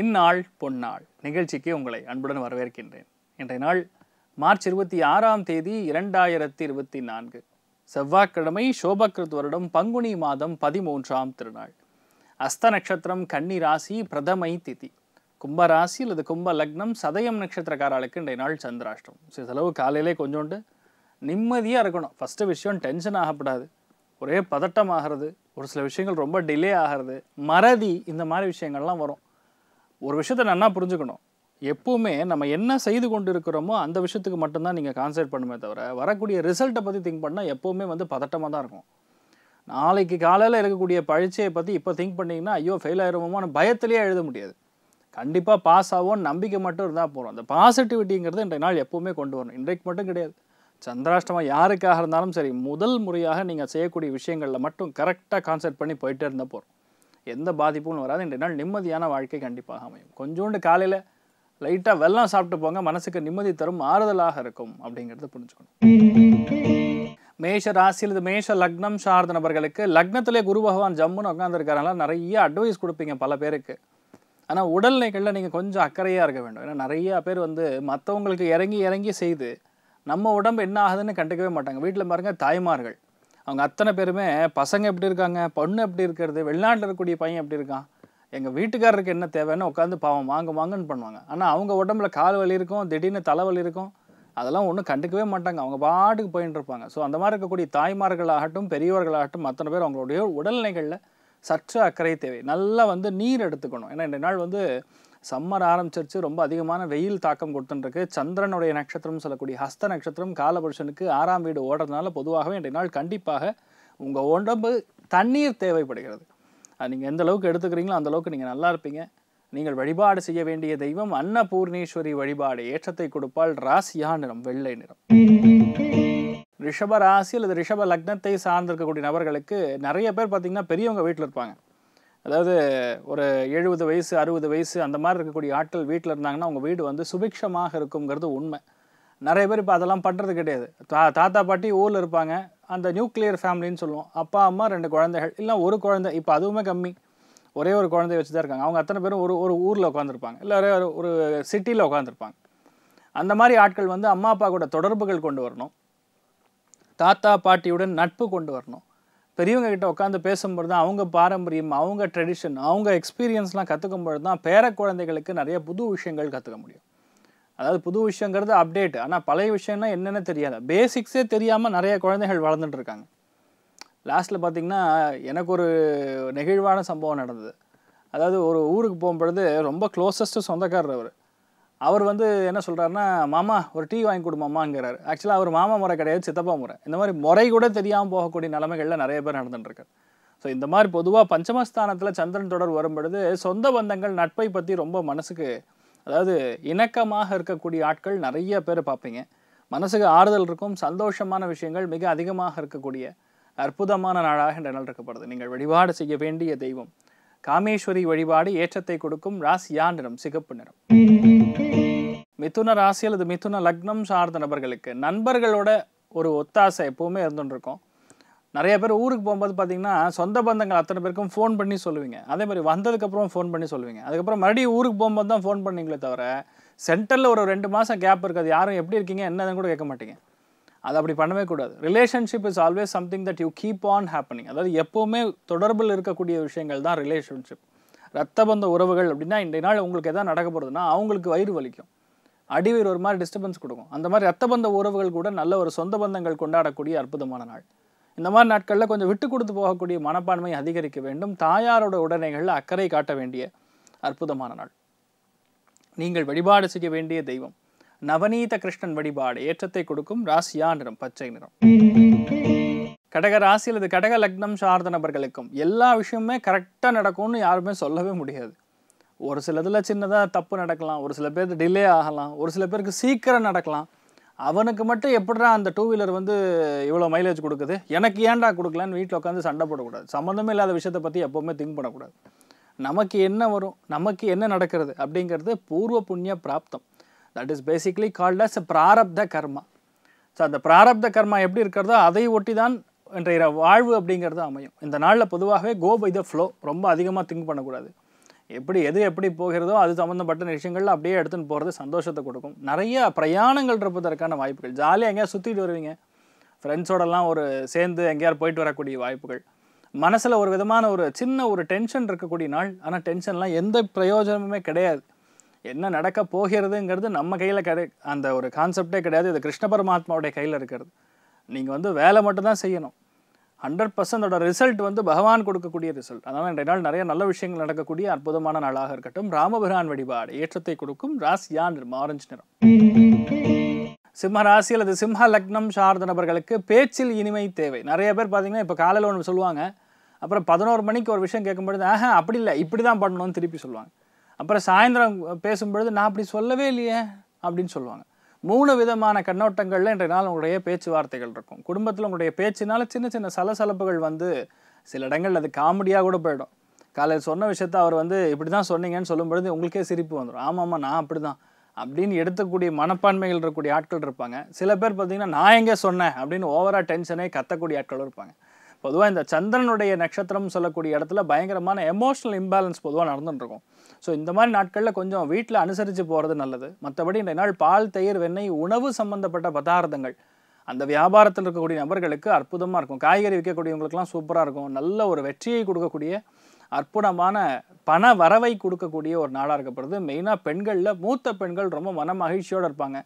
இந்நாள் பொன்னாள் நிகழ்ச்சிக்கு உங்களை அன்புடன் வரவேற்கின்றேன் இன்றைய நாள் மார்ச் இருபத்தி ஆறாம் தேதி இரண்டாயிரத்தி இருபத்தி நான்கு செவ்வாய்க்கிழமை சோபக்கிருத் வருடம் பங்குனி மாதம் பதிமூன்றாம் திருநாள் அஸ்த நட்சத்திரம் கன்னி ராசி பிரதமை திதி கும்பராசி அல்லது கும்ப லக்னம் சதயம் நட்சத்திரக்காரர்களுக்கு இன்றைய நாள் சந்திராஷ்டம் செலவு காலையிலே கொஞ்சோண்டு நிம்மதியாக இருக்கணும் ஃபஸ்ட்டு விஷயம் டென்ஷன் ஆகப்படாது ஒரே பதட்டம் ஆகிறது ஒரு சில விஷயங்கள் ரொம்ப டிலே ஆகிறது மறதி இந்த மாதிரி விஷயங்கள்லாம் வரும் ஒரு விஷயத்த நல்லா புரிஞ்சுக்கணும் எப்போவுமே நம்ம என்ன செய்து கொண்டு இருக்கிறோமோ அந்த விஷயத்துக்கு மட்டும்தான் நீங்கள் கான்சென்ட் பண்ணுமே தவிர வரக்கூடிய ரிசல்ட்டை பற்றி திங்க் பண்ணால் எப்போவுமே வந்து பதட்டமாக தான் இருக்கும் நாளைக்கு காலையில் இருக்கக்கூடிய பழிச்சையை பற்றி இப்போ திங்க் பண்ணிங்கன்னா ஐயோ ஃபெயில் ஆயிடுவோமோன்னு பயத்திலேயே எழுத முடியாது கண்டிப்பாக பாஸ் ஆகும் நம்பிக்கை மட்டும் இருந்தால் போகிறோம் அந்த பாசிட்டிவிட்டிங்கிறது இன்றைய நாள் எப்போவுமே கொண்டு வரணும் இன்றைக்கு மட்டும் கிடையாது சந்திராஷ்டமம் யாருக்காக இருந்தாலும் சரி முதல் முறையாக நீங்கள் செய்யக்கூடிய விஷயங்களில் மட்டும் கரெக்டாக கான்சென்ட் பண்ணி போயிட்டே இருந்தால் போகிறோம் எந்த பாதிப்பும் வராது இன்றைய நாள் நிம்மதியான வாழ்க்கை கண்டிப்பாக அமையும் கொஞ்சோண்டு காலையில் லைட்டாக வெள்ளம் சாப்பிட்டு போங்க மனசுக்கு நிம்மதி தரும் ஆறுதலாக இருக்கும் அப்படிங்கிறத புரிஞ்சுக்கணும் மேஷ ராசியில் இது மேஷ லக்னம் சார்ந்த நபர்களுக்கு லக்னத்திலே குரு பகவான் ஜம்முன்னு உட்காந்துருக்காரனால நிறைய அட்வைஸ் கொடுப்பீங்க பல பேருக்கு ஆனால் உடல்நிலைகளில் நீங்கள் கொஞ்சம் அக்கறையாக இருக்க வேண்டும் ஏன்னா நிறையா பேர் வந்து மற்றவங்களுக்கு இறங்கி இறங்கி செய்து நம்ம உடம்பு என்ன ஆகுதுன்னு கண்டுக்கவே மாட்டாங்க வீட்டில் பாருங்கள் தாய்மார்கள் அவங்க அத்தனை பேருமே பசங்க எப்படி இருக்காங்க பொண்ணு எப்படி இருக்கிறது வெளிநாட்டில் இருக்கக்கூடிய பையன் எப்படி இருக்கான் எங்கள் வீட்டுக்காரருக்கு என்ன தேவைன்னு உட்காந்து பாவம் வாங்க வாங்கன்னு பண்ணுவாங்க ஆனால் அவங்க உடம்புல கால் வலி இருக்கும் திடீர்னு தலைவலி இருக்கும் அதெல்லாம் ஒன்றும் கண்டுக்கவே மாட்டாங்க அவங்க பாட்டுக்கு போயின்னு இருப்பாங்க ஸோ அந்த மாதிரி இருக்கக்கூடிய தாய்மார்களாகட்டும் பெரியவர்களாகட்டும் அத்தனை பேர் அவங்களுடைய உடல்நிலைகளில் சற்று அக்கறை தேவை நல்லா வந்து நீர் எடுத்துக்கணும் ஏன்னா ரெண்டு நாள் வந்து சம்மர் ஆரம்பிச்சிருச்சு ரொம்ப அதிகமான வெயில் தாக்கம் கொடுத்துட்டுருக்கு சந்திரனுடைய நட்சத்திரம் சொல்லக்கூடிய ஹஸ்த நட்சத்திரம் காலபுருஷனுக்கு ஆறாம் வீடு ஓடுறதுனால பொதுவாகவே இன்றைய நாள் கண்டிப்பாக உங்கள் உடம்பு தண்ணீர் தேவைப்படுகிறது அது நீங்கள் எந்த அளவுக்கு எடுத்துக்கிறீங்களோ அந்த அளவுக்கு நீங்கள் நல்லா இருப்பீங்க நீங்கள் வழிபாடு செய்ய வேண்டிய தெய்வம் அன்னபூர்ணேஸ்வரி வழிபாடு ஏற்றத்தை கொடுப்பால் ராசியா நிறம் வெள்ளை நிறம் ரிஷப ராசி அல்லது ரிஷப லக்னத்தை சார்ந்திருக்கக்கூடிய நபர்களுக்கு நிறைய பேர் பார்த்தீங்கன்னா பெரியவங்க வீட்டில் இருப்பாங்க அதாவது ஒரு எழுபது வயசு அறுபது வயசு அந்த மாதிரி இருக்கக்கூடிய ஆட்கள் வீட்டில் இருந்தாங்கன்னா அவங்க வீடு வந்து சுபிக்ஷமாக இருக்குங்கிறது உண்மை நிறைய பேர் இப்போ அதெல்லாம் பண்ணுறது கிடையாது தா தாத்தா பாட்டி ஊரில் இருப்பாங்க அந்த நியூக்ளியர் ஃபேமிலின்னு சொல்லுவோம் அப்பா அம்மா ரெண்டு குழந்தைகள் இல்லை ஒரு குழந்தை இப்போ அதுவுமே கம்மி ஒரே ஒரு குழந்தைய வச்சு தான் இருக்காங்க அவங்க அத்தனை பேரும் ஒரு ஒரு ஊரில் உட்காந்துருப்பாங்க இல்லை ஒரே ஒரு ஒரு சிட்டியில் உட்காந்துருப்பாங்க அந்த மாதிரி ஆட்கள் வந்து அம்மா அப்பா கூட தொடர்புகள் கொண்டு வரணும் தாத்தா பாட்டியுடன் நட்பு கொண்டு வரணும் பெரியவங்க கிட்ட உட்காந்து பேசும்போது தான் அவங்க பாரம்பரியம் அவங்க ட்ரெடிஷன் அவங்க எக்ஸ்பீரியன்ஸ்லாம் கற்றுக்கும்போது தான் பேர குழந்தைகளுக்கு நிறைய புது விஷயங்கள் கற்றுக்க முடியும் அதாவது புது விஷயங்கிறது அப்டேட் ஆனால் பழைய விஷயம்னா என்னென்ன தெரியாது பேசிக்ஸே தெரியாமல் நிறைய குழந்தைகள் வளர்ந்துட்டு இருக்காங்க லாஸ்ட்டில் பார்த்திங்கன்னா எனக்கு ஒரு நெகிழ்வான சம்பவம் நடந்தது அதாவது ஒரு ஊருக்கு போகும்பொழுது ரொம்ப க்ளோசஸ்ட்டு சொந்தக்காரர் அவர் அவர் வந்து என்ன சொல்கிறாருன்னா மாமா ஒரு டீ வாங்கி மாமாங்கிறார் ஆக்சுவலாக அவர் மாமா முறை கிடையாது சித்தப்பா முறை இந்த மாதிரி முறை கூட தெரியாமல் போகக்கூடிய நிலைமைகளில் நிறைய பேர் நடந்துட்டுருக்காரு ஸோ இந்த மாதிரி பொதுவாக பஞ்சமஸ்தானத்தில் சந்திரன் தொடர் வரும்பொழுது சொந்த பந்தங்கள் நட்பை பற்றி ரொம்ப மனசுக்கு அதாவது இணக்கமாக இருக்கக்கூடிய ஆட்கள் நிறைய பேர் பார்ப்பீங்க மனசுக்கு ஆறுதல் இருக்கும் சந்தோஷமான விஷயங்கள் மிக அதிகமாக இருக்கக்கூடிய அற்புதமான நாளாக இந்த நாள் இருக்கப்படுது நீங்கள் வழிபாடு செய்ய வேண்டிய தெய்வம் காமேஸ்வரி வழிபாடு ஏற்றத்தை கொடுக்கும் ராசியா நிறம் சிகப்பு நிறம் மிதுன ராசி அல்லது மிதுன லக்னம் சார்ந்த நபர்களுக்கு நண்பர்களோட ஒரு ஒத்தாசை எப்போவுமே இருந்துட்டுருக்கோம் நிறைய பேர் ஊருக்கு போகும்போது பார்த்தீங்கன்னா சொந்த பந்தங்கள் அத்தனை பேருக்கும் ஃபோன் பண்ணி சொல்லுவீங்க அதே மாதிரி வந்ததுக்கப்புறம் ஃபோன் பண்ணி சொல்லுவீங்க அதுக்கப்புறம் மறுபடியும் ஊருக்கு போகும்போது தான் ஃபோன் பண்ணீங்களே தவிர சென்டரில் ஒரு ரெண்டு மாதம் கேப் இருக்காது யாரும் எப்படி இருக்கீங்க என்னதுன்னு கூட கேட்க மாட்டீங்க அது அப்படி பண்ணவே கூடாது relationship is always something that you keep on happening அதாவது எப்போவுமே தொடர்பில் இருக்கக்கூடிய விஷயங்கள் தான் ரிலேஷன்ஷிப் ரத்த பந்த உறவுகள் அப்படின்னா இன்றைய நாள் உங்களுக்கு எதாவது நடக்க போகிறதுனா அவங்களுக்கு வயிறு வலிக்கும் அடிவீர் ஒரு மாதிரி டிஸ்டர்பன்ஸ் கொடுக்கும் அந்த மாதிரி ரத்த பந்த உறவுகள் கூட நல்ல ஒரு சொந்த பந்தங்கள் கொண்டாடக்கூடிய அற்புதமான நாள் இந்த மாதிரி நாட்களில் கொஞ்சம் விட்டு கொடுத்து போகக்கூடிய மனப்பான்மை அதிகரிக்க வேண்டும் தாயாரோட உடனைகளில் அக்கறை காட்ட வேண்டிய அற்புதமான நாள் நீங்கள் வழிபாடு செய்ய வேண்டிய தெய்வம் நவநீத கிருஷ்ணன் வழிபாடு ஏற்றத்தை கொடுக்கும் ராசியா நிறம் பச்சை நிறம் கடக ராசி அல்லது கடக லக்னம் சார்ந்த நபர்களுக்கும் எல்லா விஷயமுமே கரெக்டாக நடக்கும்னு யாருமே சொல்லவே முடியாது ஒரு சிலதில் சின்னதாக தப்பு நடக்கலாம் ஒரு சில பேர் டிலே ஆகலாம் ஒரு சில பேருக்கு சீக்கிரம் நடக்கலாம் அவனுக்கு மட்டும் எப்படா அந்த டூ வீலர் வந்து இவ்வளோ மைலேஜ் கொடுக்குது எனக்கு ஏன்டா கொடுக்கலான்னு வீட்டில் உட்காந்து சண்டை போடக்கூடாது சம்மந்தமே இல்லாத விஷயத்தை பற்றி எப்போவுமே திங்க் பண்ணக்கூடாது நமக்கு என்ன வரும் நமக்கு என்ன நடக்கிறது அப்படிங்கிறது பூர்வ புண்ணிய பிராப்தம் that is basically called as பிராரப்த கர்மா ஸோ அந்த பிராரப்த கர்மா எப்படி இருக்கிறதோ அதை ஒட்டி தான் இன்றைய வாழ்வு அப்படிங்கிறது அமையும் இந்த நாளில் பொதுவாகவே கோ பை த ஃப்ளோ ரொம்ப அதிகமாக திங்க் பண்ணக்கூடாது எப்படி எது எப்படி போகிறதோ அது சம்மந்தப்பட்ட விஷயங்கள்ல அப்படியே எடுத்துன்னு போகிறது சந்தோஷத்தை கொடுக்கும் நிறைய பிரயாணங்கள் இருப்பதற்கான வாய்ப்புகள் ஜாலியாக எங்கேயா சுற்றிட்டு வருவீங்க ஃப்ரெண்ட்ஸோடலாம் ஒரு சேர்ந்து எங்கேயாவது போயிட்டு வரக்கூடிய வாய்ப்புகள் மனசில் ஒரு விதமான ஒரு சின்ன ஒரு டென்ஷன் இருக்கக்கூடிய நாள் ஆனால் டென்ஷன்லாம் எந்த பிரயோஜனமுமே கிடையாது என்ன நடக்க போகிறதுங்கிறது நம்ம கையில் கிடை அந்த ஒரு கான்செப்டே கிடையாது இது கிருஷ்ண பரமாத்மாவுடைய கையில் இருக்கிறது நீங்கள் வந்து வேலை மட்டும்தான் செய்யணும் ஹண்ட்ரட் பர்சன்டோட ரிசல்ட் வந்து பகவான் கொடுக்கக்கூடிய ரிசல்ட் அதனால் இன்றைய நாள் நிறைய நல்ல விஷயங்கள் நடக்கக்கூடிய அற்புதமான நாளாக இருக்கட்டும் ராமபிரான் வழிபாடு ஏற்றத்தை கொடுக்கும் ராசியா நிறம் ஆரஞ்சு நிறம் சிம்ம ராசி அல்லது சிம்ஹ லக்னம் சார்ந்த நபர்களுக்கு பேச்சில் இனிமை தேவை நிறைய பேர் பார்த்தீங்கன்னா இப்போ காலையில் ஒன்று சொல்லுவாங்க அப்புறம் பதினோரு மணிக்கு ஒரு விஷயம் கேட்கும்பொழுது ஆஹா அப்படி இல்லை இப்படி தான் பண்ணணும்னு திருப்பி சொல்லுவாங்க அப்புறம் சாயந்தரம் பேசும்பொழுது நான் அப்படி சொல்லவே இல்லையே அப்படின்னு சொல்லுவாங்க மூணு விதமான கண்ணோட்டங்களில் இன்றைய நாள் உங்களுடைய பேச்சுவார்த்தைகள் இருக்கும் குடும்பத்தில் உங்களுடைய பேச்சினால் சின்ன சின்ன சலசலப்புகள் வந்து சில இடங்களில் அது காமெடியாக கூட போயிடும் காலையில் சொன்ன விஷயத்த அவர் வந்து இப்படி தான் சொன்னீங்கன்னு சொல்லும்பொழுது உங்களுக்கே சிரிப்பு வந்துடும் ஆமாம்மா நான் அப்படி தான் அப்படின்னு எடுத்தக்கூடிய மனப்பான்மைகள் இருக்கக்கூடிய ஆட்கள் இருப்பாங்க சில பேர் பார்த்தீங்கன்னா நான் எங்கே சொன்னேன் அப்படின்னு ஓவராக டென்ஷனே கத்தக்கூடிய ஆட்களும் இருப்பாங்க பொதுவாக இந்த சந்திரனுடைய நட்சத்திரம்னு சொல்லக்கூடிய இடத்துல பயங்கரமான எமோஷனல் இம்பேலன்ஸ் பொதுவாக நடந்துட்டுருக்கும் ஸோ இந்த மாதிரி நாட்களில் கொஞ்சம் வீட்டில் அனுசரித்து போகிறது நல்லது மற்றபடி இந்த நாள் பால் தயிர் வெண்ணெய் உணவு சம்மந்தப்பட்ட பதார்த்தங்கள் அந்த வியாபாரத்தில் இருக்கக்கூடிய நபர்களுக்கு அற்புதமாக இருக்கும் காய்கறி விற்கக்கூடியவங்களுக்குலாம் சூப்பராக இருக்கும் நல்ல ஒரு வெற்றியை கொடுக்கக்கூடிய அற்புதமான பண வரவை கொடுக்கக்கூடிய ஒரு நாளாக இருக்கப்படுது மெயினாக பெண்களில் மூத்த பெண்கள் ரொம்ப மன மகிழ்ச்சியோடு இருப்பாங்க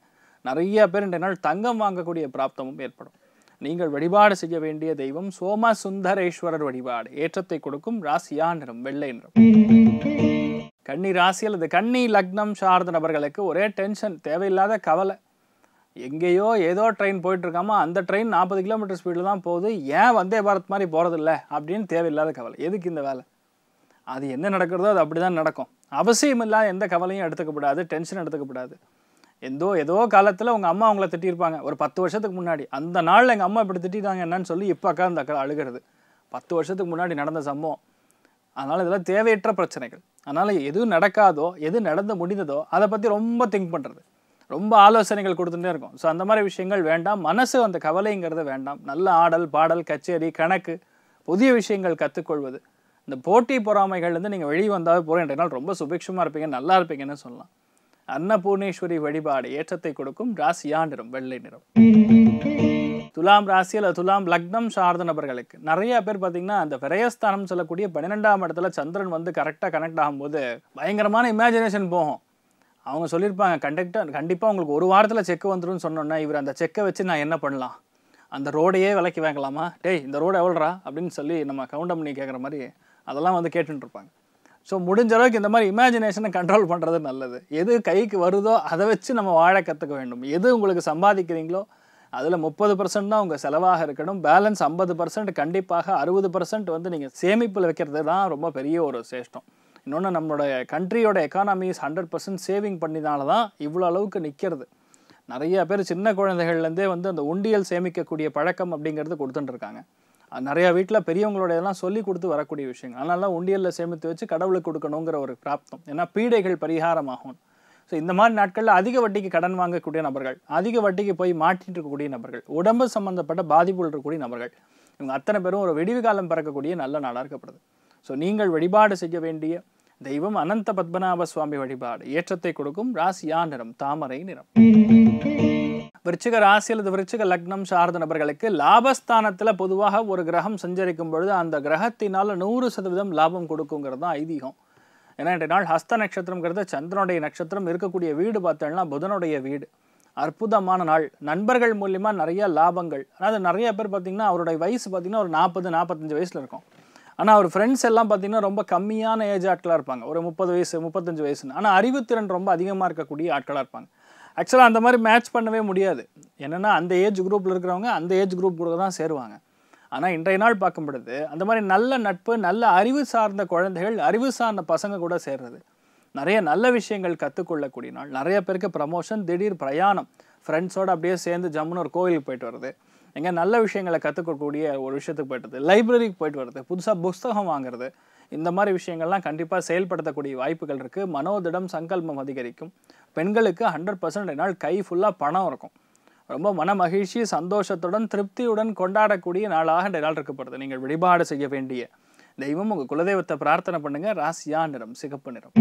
நிறைய பேர் இன்றைய நாள் தங்கம் வாங்கக்கூடிய பிராப்தமும் ஏற்படும் நீங்கள் வழிபாடு செய்ய வேண்டிய தெய்வம் சோம சுந்தரேஸ்வரர் வழிபாடு ஏற்றத்தை கொடுக்கும் ராசியா நிறம் வெள்ளை நிறம் கன்னி ராசி அல்லது கன்னி லக்னம் சார்ந்த நபர்களுக்கு ஒரே டென்ஷன் தேவையில்லாத கவலை எங்கேயோ ஏதோ ட்ரெயின் போயிட்டுருக்காமா அந்த ட்ரெயின் நாற்பது கிலோமீட்டர் ஸ்பீடில் தான் போகுது ஏன் வந்தே பாரத் மாதிரி போகிறதில்ல அப்படின்னு தேவையில்லாத கவலை எதுக்கு இந்த வேலை அது என்ன நடக்கிறதோ அது அப்படி தான் நடக்கும் அவசியம் இல்லாத எந்த கவலையும் எடுத்துக்கப்படாது டென்ஷன் எடுத்துக்கப்படாது எந்தோ ஏதோ காலத்தில் உங்கள் அம்மா அவங்கள திட்டியிருப்பாங்க ஒரு பத்து வருஷத்துக்கு முன்னாடி அந்த நாளில் எங்கள் அம்மா இப்படி திட்டிட்டாங்க என்னன்னு சொல்லி இப்போ அக்கா அந்த அக்கா அழுகிறது பத்து வருஷத்துக்கு முன்னாடி நடந்த சம்பவம் அதனால் இதெல்லாம் தேவையற்ற பிரச்சனைகள் அதனால் எது நடக்காதோ எது நடந்து முடிந்ததோ அதை பற்றி ரொம்ப திங்க் பண்ணுறது ரொம்ப ஆலோசனைகள் கொடுத்துட்டே இருக்கும் ஸோ அந்த மாதிரி விஷயங்கள் வேண்டாம் மனசு அந்த கவலைங்கிறது வேண்டாம் நல்ல ஆடல் பாடல் கச்சேரி கணக்கு புதிய விஷயங்கள் கற்றுக்கொள்வது இந்த போட்டி பொறாமைகள்லேருந்து நீங்கள் வெளியே வந்தாவே போகிறேன் ரொம்ப சுபிக்ஷமாக இருப்பீங்க நல்லா இருப்பீங்கன்னு சொல்லலாம் அன்னபூர்ணேஸ்வரி வழிபாடு ஏற்றத்தை கொடுக்கும் ராசியா நிறம் வெள்ளை நிறம் துலாம் ராசியில் துலாம் லக்னம் சார்ந்த நபர்களுக்கு நிறைய பேர் பார்த்தீங்கன்னா அந்த விரயஸ்தானம் சொல்லக்கூடிய பன்னிரெண்டாம் இடத்துல சந்திரன் வந்து கரெக்டாக கனெக்ட் ஆகும்போது பயங்கரமான இமேஜினேஷன் போகும் அவங்க சொல்லியிருப்பாங்க கண்டக்டாக கண்டிப்பாக உங்களுக்கு ஒரு வாரத்தில் செக் வந்துடும் சொன்னோன்னா இவர் அந்த செக்கை வச்சு நான் என்ன பண்ணலாம் அந்த ரோடையே விலைக்கு வாங்கலாமா டேய் இந்த ரோடு எவ்வளோடா அப்படின்னு சொல்லி நம்ம கவுண்டம் பண்ணி கேட்குற மாதிரி அதெல்லாம் வந்து கேட்டுருப்பாங்க ஸோ முடிஞ்ச அளவுக்கு இந்த மாதிரி இமேஜினேஷனை கண்ட்ரோல் பண்ணுறது நல்லது எது கைக்கு வருதோ அதை வச்சு நம்ம வாழ கற்றுக்க வேண்டும் எது உங்களுக்கு சம்பாதிக்கிறீங்களோ அதில் முப்பது பர்சன்ட் தான் உங்கள் செலவாக இருக்கணும் பேலன்ஸ் ஐம்பது பர்சன்ட் கண்டிப்பாக அறுபது பர்சன்ட் வந்து நீங்கள் சேமிப்பில் வைக்கிறது தான் ரொம்ப பெரிய ஒரு சேஷ்டம் இன்னொன்று நம்மளுடைய கண்ட்ரியோட எக்கானமிஸ் ஹண்ட்ரட் பர்சன்ட் சேவிங் பண்ணினால தான் இவ்வளோ அளவுக்கு நிற்கிறது நிறைய பேர் சின்ன குழந்தைகள்லேருந்தே வந்து அந்த உண்டியல் சேமிக்கக்கூடிய பழக்கம் அப்படிங்கிறது கொடுத்துட்டுருக்காங்க நிறையா வீட்டில் பெரியவங்களோட எல்லாம் சொல்லி கொடுத்து வரக்கூடிய விஷயங்கள் அதனால உண்டியலில் சேமித்து வச்சு கடவுளுக்கு கொடுக்கணுங்கிற ஒரு பிராப்தம் ஏன்னா பீடைகள் பரிகாரமாகும் ஸோ இந்த மாதிரி நாட்களில் அதிக வட்டிக்கு கடன் வாங்கக்கூடிய நபர்கள் அதிக வட்டிக்கு போய் மாட்டிட்டு இருக்கக்கூடிய நபர்கள் உடம்பு சம்பந்தப்பட்ட பாதிப்புகள் இருக்கக்கூடிய நபர்கள் இவங்க அத்தனை பேரும் ஒரு வெடிவு காலம் பிறக்கக்கூடிய நல்ல நாடாக இருக்கப்படுது ஸோ நீங்கள் வழிபாடு செய்ய வேண்டிய தெய்வம் அனந்த பத்மநாப சுவாமி வழிபாடு ஏற்றத்தை கொடுக்கும் ராசியா நிறம் தாமரை நிறம் விருச்சிக ராசி அல்லது விருச்சிக லக்னம் சார்ந்த நபர்களுக்கு லாபஸ்தானத்தில் பொதுவாக ஒரு கிரகம் சஞ்சரிக்கும் பொழுது அந்த கிரகத்தினால் நூறு சதவீதம் லாபம் கொடுக்குங்கிறது தான் ஐதீகம் ஏன்னா இன்றைய நாள் ஹஸ்த நட்சத்திரங்கிறது சந்திரனுடைய நட்சத்திரம் இருக்கக்கூடிய வீடு பார்த்தோம்னா புதனுடைய வீடு அற்புதமான நாள் நண்பர்கள் மூலியமாக நிறைய லாபங்கள் அதாவது நிறைய பேர் பார்த்திங்கன்னா அவருடைய வயசு பார்த்திங்கன்னா ஒரு நாற்பது நாற்பத்தஞ்சு வயசில் இருக்கும் ஆனால் அவர் ஃப்ரெண்ட்ஸ் எல்லாம் பார்த்திங்கன்னா ரொம்ப கம்மியான ஏஜ் ஆட்களாக இருப்பாங்க ஒரு முப்பது வயசு முப்பத்தஞ்சு வயசுன்னு ஆனால் அறிவுத்திறன் ரொம்ப அதிகமாக இருக்கக்கூடிய ஆட்களாக இருப்பாங்க ஆக்சுவலாக அந்த மாதிரி மேட்ச் பண்ணவே முடியாது என்னென்னா அந்த ஏஜ் குரூப்பில் இருக்கிறவங்க அந்த ஏஜ் குரூப் கூட தான் சேருவாங்க ஆனால் இன்றைய நாள் பார்க்கும் பொழுது அந்த மாதிரி நல்ல நட்பு நல்ல அறிவு சார்ந்த குழந்தைகள் அறிவு சார்ந்த பசங்க கூட சேர்றது நிறைய நல்ல விஷயங்கள் கற்றுக்கொள்ளக்கூடிய நாள் நிறைய பேருக்கு ப்ரமோஷன் திடீர் பிரயாணம் ஃப்ரெண்ட்ஸோடு அப்படியே சேர்ந்து ஜம்முன்னு ஒரு கோவிலுக்கு போயிட்டு வருது எங்கே நல்ல விஷயங்களை கற்றுக்கக்கூடிய ஒரு விஷயத்துக்கு போயிட்டு வருது லைப்ரரிக்கு போயிட்டு வருது புதுசாக புஸ்தகம் வாங்குறது இந்த மாதிரி விஷயங்கள்லாம் கண்டிப்பாக செயல்படுத்தக்கூடிய வாய்ப்புகள் இருக்குது மனோதிடம் சங்கல்பம் அதிகரிக்கும் பெண்களுக்கு ஹண்ட்ரட் பர்சன்ட் நாள் கை ஃபுல்லாக பணம் இருக்கும் ரொம்ப மன மகிழ்ச்சி சந்தோஷத்துடன் திருப்தியுடன் கொண்டாடக்கூடிய நாளாக இந்த நாள் இருக்கப்படுது நீங்கள் வழிபாடு செய்ய வேண்டிய தெய்வம் உங்கள் குலதெய்வத்தை பிரார்த்தனை பண்ணுங்கள் ராசியா நிறம் சிகப்பு நிறம்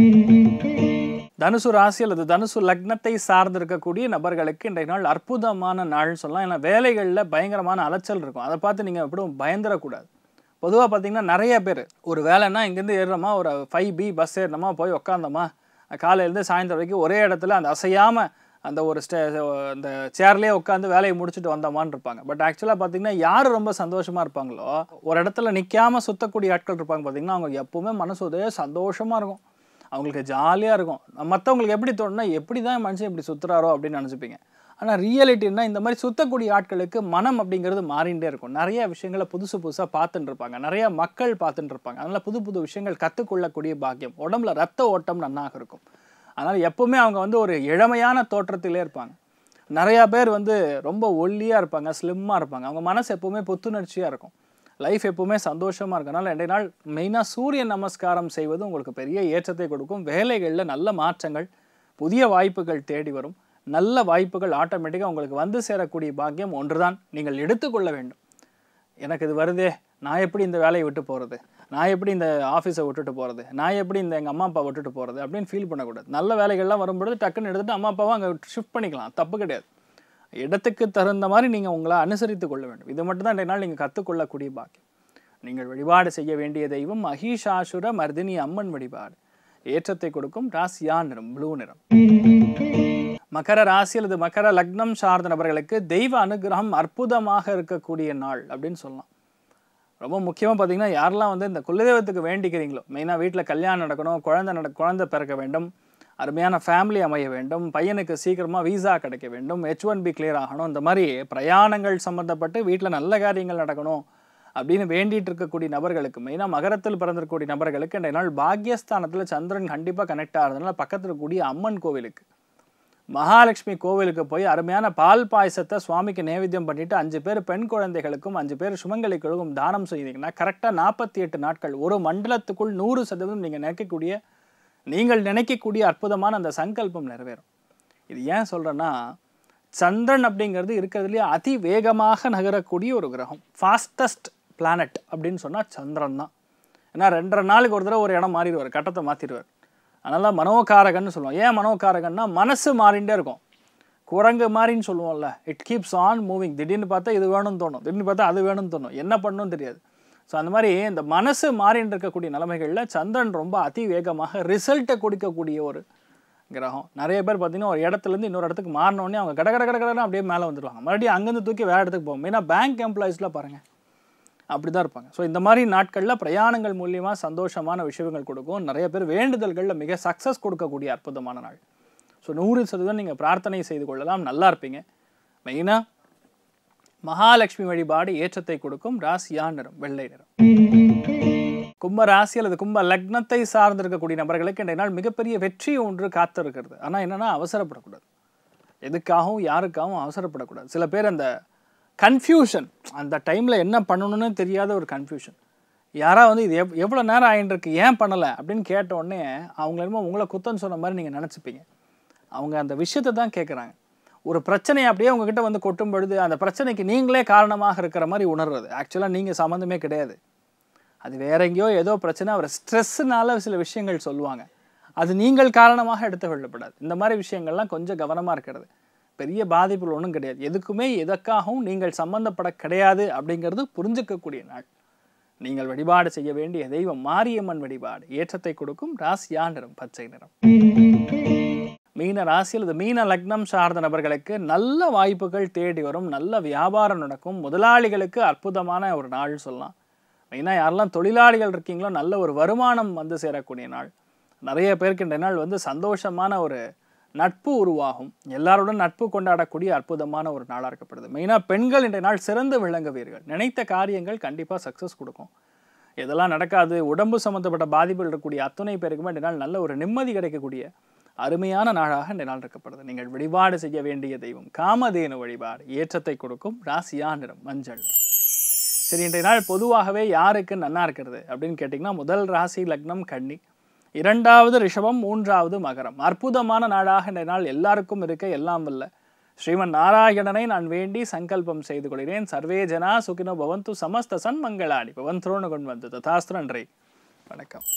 தனுசு ராசி அல்லது தனுசு லக்னத்தை சார்ந்திருக்கக்கூடிய நபர்களுக்கு இன்றைய நாள் அற்புதமான நாள் சொல்லலாம் ஏன்னா வேலைகளில் பயங்கரமான அலைச்சல் இருக்கும் அதை பார்த்து நீங்கள் எப்படியும் பயந்துடக்கூடாது பொதுவாக பார்த்தீங்கன்னா நிறைய பேர் ஒரு வேலைன்னா இங்கேருந்து ஏறுறோமா ஒரு ஃபைவ் பி பஸ் ஏறினோமா போய் உக்காந்தோமா காலையிலேருந்து சாயந்தரம் வரைக்கும் ஒரே இடத்துல அந்த அசையாமல் அந்த ஒரு ஸ்டே அந்த சேர்லேயே உட்காந்து வேலையை முடிச்சுட்டு வந்தோமான்னு இருப்பாங்க பட் ஆக்சுவலாக பார்த்தீங்கன்னா யார் ரொம்ப சந்தோஷமாக இருப்பாங்களோ ஒரு இடத்துல நிற்காமல் சுற்றக்கூடிய ஆட்கள் இருப்பாங்க பார்த்தீங்கன்னா அவங்க எப்போவுமே மனசு உதய சந்தோஷமாக இருக்கும் அவங்களுக்கு ஜாலியாக இருக்கும் மற்றவங்களுக்கு எப்படி தோணுன்னா எப்படி தான் மனுஷன் இப்படி சுற்றுறாரோ அப்படின்னு நினச்சிப்பீங்க ஆனால் ரியாலிட்டினா இந்த மாதிரி சுத்தக்கூடிய ஆட்களுக்கு மனம் அப்படிங்கிறது மாறிண்டே இருக்கும் நிறைய விஷயங்களை புதுசு புதுசாக பார்த்துட்டு இருப்பாங்க நிறைய மக்கள் பார்த்துட்டு இருப்பாங்க அதனால் புது புது விஷயங்கள் கற்றுக்கொள்ளக்கூடிய பாக்கியம் உடம்புல ரத்த ஓட்டம் நன்னாக இருக்கும் அதனால் எப்போவுமே அவங்க வந்து ஒரு இளமையான தோற்றத்திலே இருப்பாங்க நிறையா பேர் வந்து ரொம்ப ஒல்லியாக இருப்பாங்க ஸ்லிம்மாக இருப்பாங்க அவங்க மனசு எப்போவுமே புத்துணர்ச்சியாக இருக்கும் லைஃப் எப்போவுமே சந்தோஷமாக இருக்கனால ரெண்டே நாள் மெயினாக சூரிய நமஸ்காரம் செய்வது உங்களுக்கு பெரிய ஏற்றத்தை கொடுக்கும் வேலைகளில் நல்ல மாற்றங்கள் புதிய வாய்ப்புகள் தேடி வரும் நல்ல வாய்ப்புகள் ஆட்டோமேட்டிக்காக உங்களுக்கு வந்து சேரக்கூடிய பாக்கியம் ஒன்றுதான் நீங்கள் எடுத்துக்கொள்ள வேண்டும் எனக்கு இது வருதே நான் எப்படி இந்த வேலையை விட்டு போகிறது நான் எப்படி இந்த ஆஃபீஸை விட்டுட்டு போகிறது நான் எப்படி இந்த எங்கள் அம்மா அப்பா விட்டுட்டு போகிறது அப்படின்னு ஃபீல் பண்ணக்கூடாது நல்ல வேலைகள்லாம் வரும்பொழுது டக்குன்னு எடுத்துகிட்டு அம்மா அப்பாவை அங்கே ஷிஃப்ட் பண்ணிக்கலாம் தப்பு கிடையாது இடத்துக்கு தகுந்த மாதிரி நீங்கள் உங்களை அனுசரித்து கொள்ள வேண்டும் இது மட்டும் தான் நாள் நீங்கள் கற்றுக்கொள்ளக்கூடிய பாக்கியம் நீங்கள் வழிபாடு செய்ய வேண்டிய தெய்வம் மகிஷாசுர மர்தினி அம்மன் வழிபாடு ஏற்றத்தை கொடுக்கும் ராசியா நிறம் ப்ளூ நிறம் மகர ராசி அல்லது மகர லக்னம் சார்ந்த நபர்களுக்கு தெய்வ அனுகிரகம் அற்புதமாக இருக்கக்கூடிய நாள் அப்படின்னு சொல்லலாம் ரொம்ப முக்கியமாக பார்த்தீங்கன்னா யாரெல்லாம் வந்து இந்த குலதெய்வத்துக்கு வேண்டிக்கிறீங்களோ மெயினாக வீட்டில் கல்யாணம் நடக்கணும் குழந்தை நட குழந்தை பிறக்க வேண்டும் அருமையான ஃபேமிலி அமைய வேண்டும் பையனுக்கு சீக்கிரமாக வீசா கிடைக்க வேண்டும் ஹெச் ஒன் பி கிளியர் ஆகணும் இந்த மாதிரி பிரயாணங்கள் சம்மந்தப்பட்டு வீட்டில் நல்ல காரியங்கள் நடக்கணும் அப்படின்னு வேண்டிகிட்டு இருக்கக்கூடிய நபர்களுக்கு மெயினாக மகரத்தில் பிறந்திருக்கக்கூடிய நபர்களுக்கு இன்றைய நாள் பாக்யஸ்தானத்தில் சந்திரன் கண்டிப்பாக கனெக்ட் ஆகிறதுனால பக்கத்தில் இருக்கக்கூடிய அம்மன் கோவிலுக்கு மகாலட்சுமி கோவிலுக்கு போய் அருமையான பால் பாயசத்தை சுவாமிக்கு நேவேத்தியம் பண்ணிவிட்டு அஞ்சு பேர் பெண் குழந்தைகளுக்கும் அஞ்சு பேர் சுமங்கலிகளுக்கும் தானம் செய்தீங்கன்னா கரெக்டாக நாற்பத்தி எட்டு நாட்கள் ஒரு மண்டலத்துக்குள் நூறு சதவீதம் நீங்கள் நினைக்கக்கூடிய நீங்கள் நினைக்கக்கூடிய அற்புதமான அந்த சங்கல்பம் நிறைவேறும் இது ஏன் சொல்கிறேன்னா சந்திரன் அப்படிங்கிறது இருக்கிறதுலேயே அதி வேகமாக நகரக்கூடிய ஒரு கிரகம் ஃபாஸ்டஸ்ட் பிளானட் அப்படின்னு சொன்னால் சந்திரன் தான் ஏன்னா ரெண்டரை நாளுக்கு ஒரு தடவை ஒரு இடம் மாறிடுவார் கட்டத்தை மாற்றிடுவார் அதனால் மனோகாரகன்னு சொல்லுவோம் ஏன் மனோகாரகன்னா மனசு மாறிண்டே இருக்கும் குரங்கு மாதிரின்னு சொல்லுவோம்ல இட் கீப்ஸ் ஆன் மூவிங் திடீர்னு பார்த்தா இது வேணும்னு தோணும் திடீர்னு பார்த்தா அது வேணும்னு தோணும் என்ன பண்ணணும் தெரியாது ஸோ அந்த மாதிரி இந்த மனசு மாறின்னு இருக்கக்கூடிய நிலைமைகளில் சந்திரன் ரொம்ப அதி வேகமாக ரிசல்ட்டை கொடுக்கக்கூடிய ஒரு கிரகம் நிறைய பேர் பார்த்திங்கன்னா ஒரு இடத்துலேருந்து இன்னொரு இடத்துக்கு மாறினோடனே அவங்க கட கட கட அப்படியே மேலே வந்துடுவாங்க மறுபடியும் அங்கேருந்து தூக்கி வேறு இடத்துக்கு போவோம் மெயினாக பேங்க் எம்ப்ளாயீஸ்லாம் பாருங்கள் அப்படி தான் இருப்பாங்க ஸோ இந்த மாதிரி நாட்களில் பிரயாணங்கள் மூலியமாக சந்தோஷமான விஷயங்கள் கொடுக்கும் நிறைய பேர் வேண்டுதல்களில் மிக சக்ஸஸ் கொடுக்கக்கூடிய அற்புதமான நாள் ஸோ நூறு சதவீதம் நீங்கள் பிரார்த்தனை செய்து கொள்ளலாம் நல்லா இருப்பீங்க மெயினாக மகாலட்சுமி வழிபாடு ஏற்றத்தை கொடுக்கும் ராசியா நிறம் வெள்ளை நிறம் கும்ப ராசி அல்லது கும்ப லக்னத்தை சார்ந்திருக்கக்கூடிய நபர்களுக்கு இன்றைய நாள் மிகப்பெரிய வெற்றி ஒன்று காத்திருக்கிறது ஆனால் என்னென்னா அவசரப்படக்கூடாது எதுக்காகவும் யாருக்காகவும் அவசரப்படக்கூடாது சில பேர் அந்த கன்ஃபியூஷன் அந்த டைமில் என்ன பண்ணணும்னு தெரியாத ஒரு கன்ஃபியூஷன் யாராக வந்து இது எவ் எவ்வளோ நேரம் ஆகிட்டுருக்கு ஏன் பண்ணலை அப்படின்னு கேட்ட உடனே அவங்கள உங்களை குத்தம்னு சொன்ன மாதிரி நீங்கள் நினச்சிப்பீங்க அவங்க அந்த விஷயத்தை தான் கேட்குறாங்க ஒரு பிரச்சனையை அப்படியே உங்ககிட்ட வந்து கொட்டும் பொழுது அந்த பிரச்சனைக்கு நீங்களே காரணமாக இருக்கிற மாதிரி உணர்றது ஆக்சுவலாக நீங்கள் சம்மந்தமே கிடையாது அது வேற எங்கேயோ ஏதோ பிரச்சனை அவர் ஸ்ட்ரெஸ்ஸுனால சில விஷயங்கள் சொல்லுவாங்க அது நீங்கள் காரணமாக எடுத்து கொள்ளப்படாது இந்த மாதிரி விஷயங்கள்லாம் கொஞ்சம் கவனமாக இருக்கிறது பெரிய பாதிப்புகள் ஒன்றும் கிடையாது எதுக்குமே எதற்காகவும் நீங்கள் சம்பந்தப்பட கிடையாது அப்படிங்கிறது புரிஞ்சுக்கக்கூடிய நாள் நீங்கள் வழிபாடு செய்ய வேண்டிய தெய்வம் மாரியம்மன் வழிபாடு ஏற்றத்தை கொடுக்கும் ராசியா நிறம் பச்சை நிறம் மீன ராசியில் இது மீன லக்னம் சார்ந்த நபர்களுக்கு நல்ல வாய்ப்புகள் தேடி வரும் நல்ல வியாபாரம் நடக்கும் முதலாளிகளுக்கு அற்புதமான ஒரு நாள் சொல்லலாம் மெயினாக யாரெல்லாம் தொழிலாளிகள் இருக்கீங்களோ நல்ல ஒரு வருமானம் வந்து சேரக்கூடிய நாள் நிறைய பேருக்கு இந்த நாள் வந்து சந்தோஷமான ஒரு நட்பு உருவாகும் எல்லாருடன் நட்பு கொண்டாடக்கூடிய அற்புதமான ஒரு நாளாக இருக்கப்படுது மெயினாக பெண்கள் இன்றைய நாள் சிறந்து விளங்குவீர்கள் நினைத்த காரியங்கள் கண்டிப்பாக சக்ஸஸ் கொடுக்கும் இதெல்லாம் நடக்காது உடம்பு சம்மந்தப்பட்ட பாதிப்புகள் இருக்கக்கூடிய அத்துணை பேருக்குமே இன்றைய நாள் நல்ல ஒரு நிம்மதி கிடைக்கக்கூடிய அருமையான நாளாக இன்றைய நாள் இருக்கப்படுது நீங்கள் வழிபாடு செய்ய வேண்டிய தெய்வம் காமதேனு வழிபாடு ஏற்றத்தை கொடுக்கும் ராசியா நிறம் மஞ்சள் சரி இன்றைய நாள் பொதுவாகவே யாருக்கு நன்னா இருக்கிறது அப்படின்னு கேட்டிங்கன்னா முதல் ராசி லக்னம் கன்னி இரண்டாவது ரிஷபம் மூன்றாவது மகரம் அற்புதமான நாடாக இந்த நாள் எல்லாருக்கும் இருக்க எல்லாம் வல்ல ஸ்ரீமன் நாராயணனை நான் வேண்டி சங்கல்பம் செய்து கொள்கிறேன் சர்வே ஜனா சுகினோ பவந்து சமஸ்த சன் மங்களாணி பவன் துரோணு கொண்டு வந்து ததாஸ்திரன்றி வணக்கம்